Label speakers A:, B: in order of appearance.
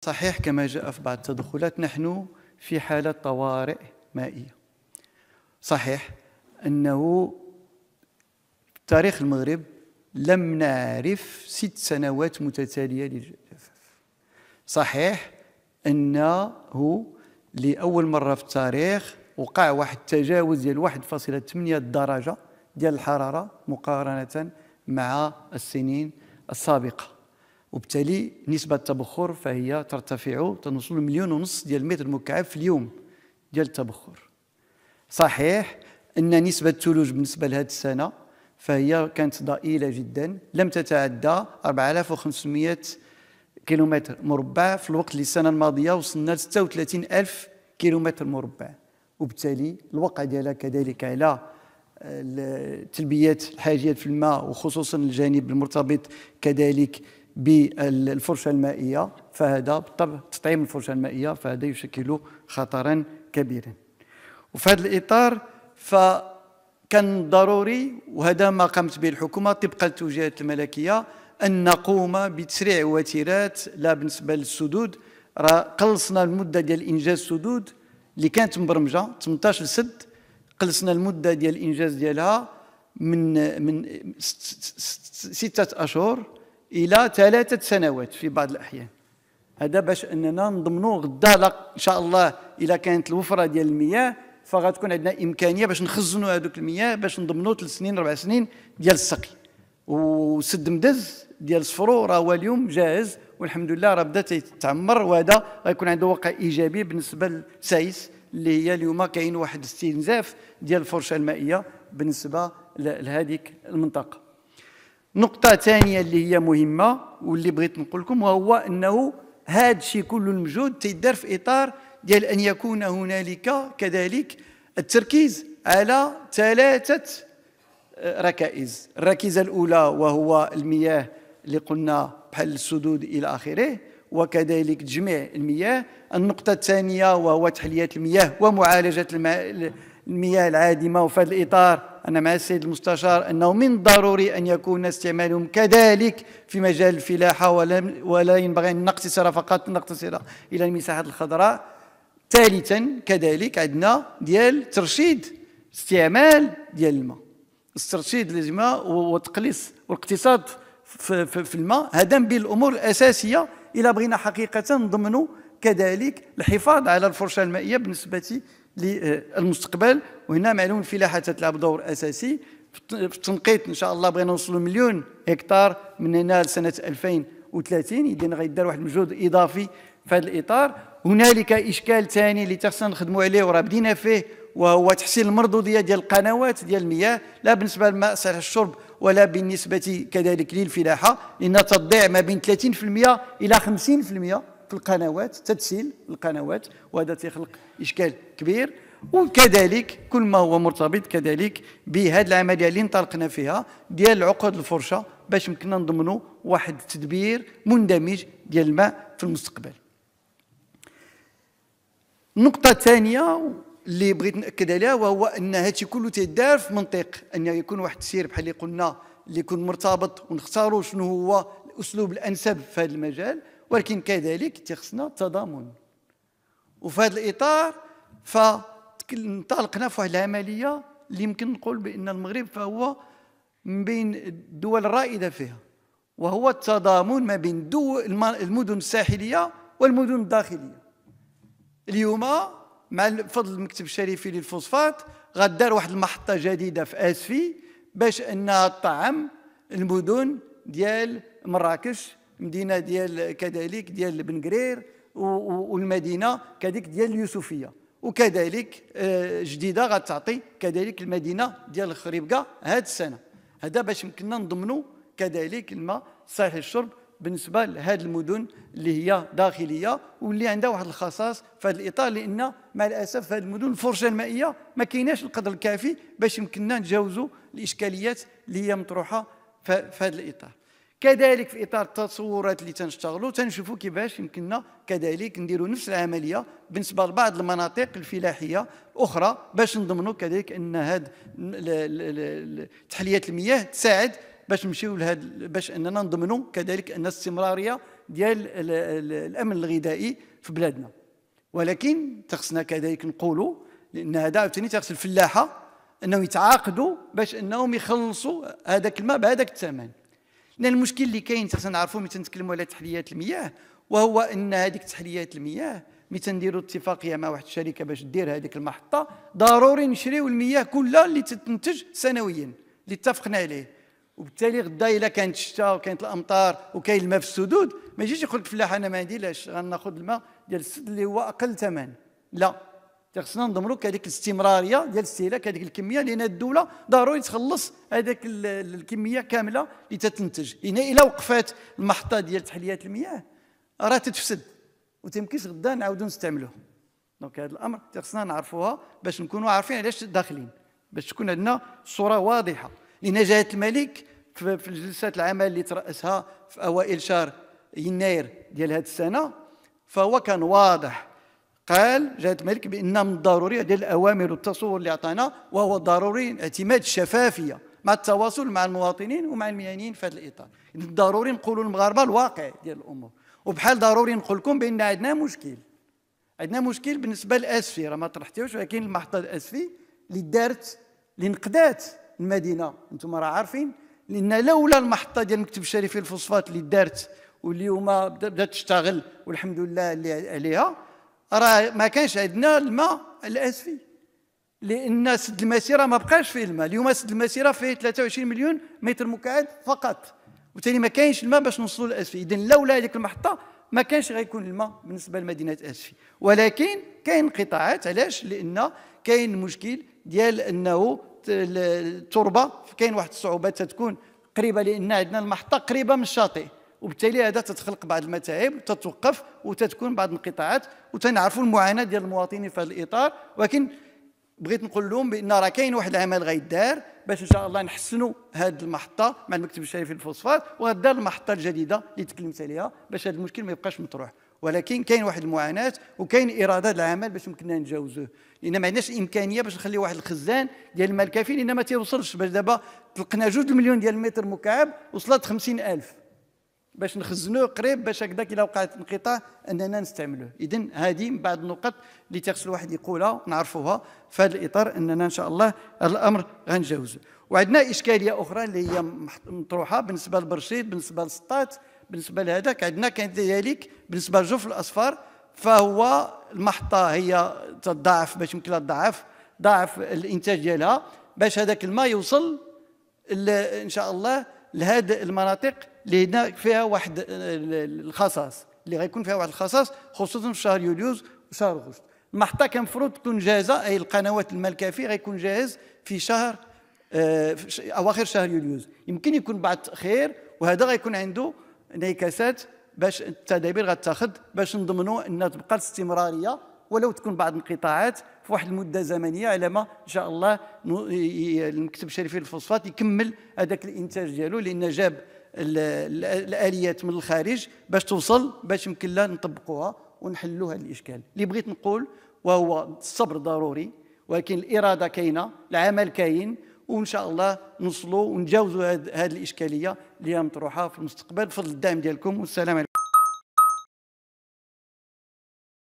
A: صحيح كما جاء في بعض التدخلات نحن في حالة طوارئ مائية صحيح أنه في تاريخ المغرب لم نعرف ست سنوات متتالية للجفاف صحيح أنه لأول مرة في التاريخ وقع واحد التجاوز ديال 1.8 درجة ديال الحرارة مقارنة مع السنين السابقة وبالتالي نسبة التبخر فهي ترتفع تنوصل لمليون ونص ديال المتر مكعب في اليوم ديال التبخر صحيح أن نسبة الثلوج بالنسبة لهذه السنة فهي كانت ضئيلة جدا لم تتعدى 4500 كيلومتر مربع في الوقت اللي السنة الماضية وصلنا ل 36 ألف كيلومتر مربع وبالتالي الوقع ديالها كذلك على آه، تلبيات الحاجيات في الماء وخصوصا الجانب المرتبط كذلك بالفرشة المائية فهذا بالطبع تطعيم الفرشة المائية فهذا يشكل خطرا كبيرا وفي هذا الإطار فكان ضروري وهذا ما قامت به الحكومة طبقا للتوجيهات الملكية أن نقوم بتسريع وتيرات لا بالنسبة للسدود راه قلصنا المدة ديال إنجاز السدود اللي كانت مبرمجة 18 سد قلصنا المدة ديال الإنجاز ديالها من من ستة أشهر الى ثلاثه سنوات في بعض الاحيان هذا باش اننا نضمنوا غدا ان شاء الله الى كانت الوفره ديال المياه فغتكون عندنا امكانيه باش نخزنوا هذوك المياه باش نضمنوا ثلاث سنين اربع سنين ديال السقي وسد مدز ديال صفرو راه هو اليوم جاهز والحمد لله راه بدا تيتعمر وهذا غيكون عنده واقع ايجابي بالنسبه لسايس اللي هي اليوم كاين واحد الاستنزاف ديال الفرشه المائيه بالنسبه لهذيك المنطقه نقطة ثانية اللي هي مهمة واللي بغيت نقول لكم وهو أنه هذا الشيء كل المجهود تيدار في إطار ديال أن يكون هنالك كذلك التركيز على ثلاثة آه، ركائز الركيزة الأولى وهو المياه اللي قلنا بحال السدود إلى آخره وكذلك تجميع المياه النقطة الثانية وهو تحلية المياه ومعالجة المياه العادمة وفي هذا الإطار أنا مع السيد المستشار أنه من الضروري أن يكون استعمالهم كذلك في مجال الفلاحة ولا, ولا ينبغي أن نقتصر فقط نقتصر إلى المساحات الخضراء ثالثا كذلك عندنا ديال ترشيد استعمال ديال الماء استرشيد الماء وتقليص والاقتصاد في, في الماء هذا من الامور الاساسيه الى بغينا حقيقه نضمنوا كذلك الحفاظ على الفرشه المائيه بالنسبه للمستقبل وهنا معلوم الفلاحه تتلعب دور اساسي في التنقيط ان شاء الله بغينا نوصلوا مليون هكتار من هنا لسنه 2030 اذا غيدار واحد المجهود اضافي في هذا الاطار هنالك اشكال ثاني اللي تخصنا نخدموا عليه وراه بدينا فيه وهو تحسين المردوديه ديال القنوات ديال المياه لا بالنسبه للماء صالح الشرب ولا بالنسبه كذلك للفلاحه لان تضيع ما بين 30% الى 50% في القنوات تدسيل القنوات وهذا تيخلق اشكال كبير وكذلك كل ما هو مرتبط كذلك بهذه العمليه اللي انطلقنا فيها ديال عقد الفرشه باش يمكننا نضمنوا واحد التدبير مندمج ديال الماء في المستقبل النقطة الثانية اللي بغيت نأكد عليها وهو أن هادشي كله تيدار في منطق أن يكون واحد التسير بحال اللي قلنا اللي يكون مرتبط ونختاروا شنو هو الأسلوب الأنسب في هذا المجال ولكن كذلك تيخصنا تضامن وفي هذا الاطار فانطلقنا في واحد العمليه اللي يمكن نقول بان المغرب فهو من بين الدول الرائده فيها وهو التضامن ما بين المدن الساحليه والمدن الداخليه اليوم مع فضل المكتب الشريفي للفوسفات غدار واحد المحطه جديده في اسفي باش انها تطعم المدن ديال مراكش المدينه ديال كذلك ديال بن قرير والمدينه كذلك ديال اليوسفيه وكذلك آه، جديده غتعطي كذلك المدينه ديال الخريبقه هذه السنه هذا باش يمكننا نضمنوا كذلك الماء صحيح الشرب بالنسبه لهذه المدن اللي هي داخليه واللي عندها واحد الخصاص في هذا الاطار لان مع الاسف في هذه المدن الفرشه المائيه ما كايناش القدر الكافي باش يمكننا نتجاوزوا الاشكاليات اللي هي مطروحه في هذا الاطار كذلك في اطار التصورات اللي تنشتغلوا تنشوفوا كيفاش يمكننا كذلك نديروا نفس العمليه بالنسبه لبعض المناطق الفلاحيه الاخرى باش نضمنوا كذلك ان هاد تحليه المياه تساعد باش نمشيو لهاد باش اننا نضمنوا كذلك ان الاستمراريه ديال الامن الغذائي في بلادنا ولكن تخصنا كذلك نقولوا لان هذا عاوتاني تخص الفلاحه انهم يتعاقدوا باش انهم يخلصوا هذاك الماء بهذاك الثمن هنا المشكل اللي كاين خصنا نعرفوا ملي تنتكلموا على تحليات المياه وهو ان هذيك تحليات المياه ملي تنديروا اتفاقيه مع واحد الشركه باش دير هذيك المحطه ضروري نشريوا المياه كلها اللي تتنتج سنويا اللي اتفقنا عليه وبالتالي غدا الا كانت الشتاء وكانت الامطار وكاين الماء في السدود ما يجيش يقول لك فلاح انا ما عندي لاش غناخذ الماء ديال السد اللي هو اقل ثمن لا خصنا نضمنوا كذلك الاستمراريه ديال استهلاك هذيك الكميه لان الدوله ضروري تخلص هذيك الكميه كامله اللي تتنتج لان الى وقفات المحطه ديال تحليات المياه راه تتفسد وتمكنش غدا نعاودوا نستعملوه دونك هذا الامر خصنا نعرفوها باش نكونوا عارفين علاش داخلين باش تكون عندنا صوره واضحه لان جهه الملك في الجلسات العمل اللي تراسها في اوائل شهر يناير ديال هذه السنه فهو كان واضح قال جلالة الملك بأن من الضروري ديال الاوامر والتصور اللي عطانا وهو ضروري اعتماد الشفافية مع التواصل مع المواطنين ومع المهنيين في هذا الإطار ضروري نقولوا للمغاربة الواقع ديال الأمور وبحال ضروري نقول لكم بأن عندنا مشكل عندنا مشكل بالنسبة للأسفي راه ما طرحتيهوش ولكن المحطة الأسفي اللي دارت اللي نقدات المدينة أنتم راه عارفين لأن لولا المحطة ديال المكتب الشريف الفوسفات اللي دارت واليوم بدات تشتغل والحمد لله اللي عليها راه ما كانش عندنا الماء الاسفي لان سد المسيره ما بقاش فيه الماء اليوم سد المسيره فيه 23 مليون متر مكعب فقط وبالتالي ما كاينش الماء باش نوصلوا للاسفي اذا لولا هذيك المحطه ما كانش غيكون الماء بالنسبه لمدينه اسفي ولكن كاين انقطاعات علاش لان كاين مشكل ديال انه التربه كاين واحد الصعوبات تتكون قريبه لان عندنا المحطه قريبه من الشاطئ وبالتالي هذا تتخلق بعض المتاعب تتوقف وتتكون بعض الانقطاعات وتنعرفوا المعاناه ديال المواطنين في هذا الاطار ولكن بغيت نقول لهم بان راه كاين واحد العمل غيدار باش ان شاء الله نحسنوا هذه المحطه مع المكتب الشريف للفوسفات وغدار المحطه الجديده اللي تكلمت عليها باش هذا المشكل ما يبقاش مطروح ولكن كاين واحد المعاناه وكاين اراده العمل باش يمكننا نتجاوزوه لان ما عندناش امكانيه باش نخلي واحد الخزان ديال المال الكافي لان ما تيوصلش باش دابا طلقنا جوج مليون ديال المتر مكعب وصلت 50000 باش نخزنوه قريب باش هكذا الا وقعت انقطاع اننا نستعملوه اذا هذه من بعض النقط اللي تخص الواحد يقولها ونعرفوها في هذا الاطار اننا ان شاء الله هذا الامر غنجاوزه وعندنا اشكاليه اخرى اللي هي مطروحه بالنسبه لبرشيد بالنسبه للسطات بالنسبه لهذاك عندنا كذلك بالنسبه لجوف الاصفار فهو المحطه هي تضاعف باش يمكن لها تضاعف ضاعف الانتاج ديالها باش هذاك الماء يوصل ان شاء الله لهذه المناطق اللي هنا فيها واحد الخصاص اللي غيكون فيها واحد الخصاص خصوصا في شهر يوليوز وشهر اغسطس المحطه كان المفروض تكون جاهزه اي القنوات المال فيه غيكون جاهز في شهر آه اواخر شهر يوليوز يمكن يكون بعد خير وهذا غيكون عنده انعكاسات باش التدابير غتاخذ باش نضمنوا انها تبقى الاستمراريه ولو تكون بعض الانقطاعات في واحد المده زمنيه على ما ان شاء الله المكتب الشريف للفوسفات يكمل هذاك الانتاج ديالو لان جاب الاليات من الخارج باش توصل باش يمكن لها نطبقوها ونحلوا هذا الاشكال اللي بغيت نقول وهو الصبر ضروري ولكن الاراده كاينه العمل كاين وان شاء الله نوصلوا ونجاوزوا هذه الاشكاليه اللي مطروحه في المستقبل بفضل الدعم ديالكم والسلام عليكم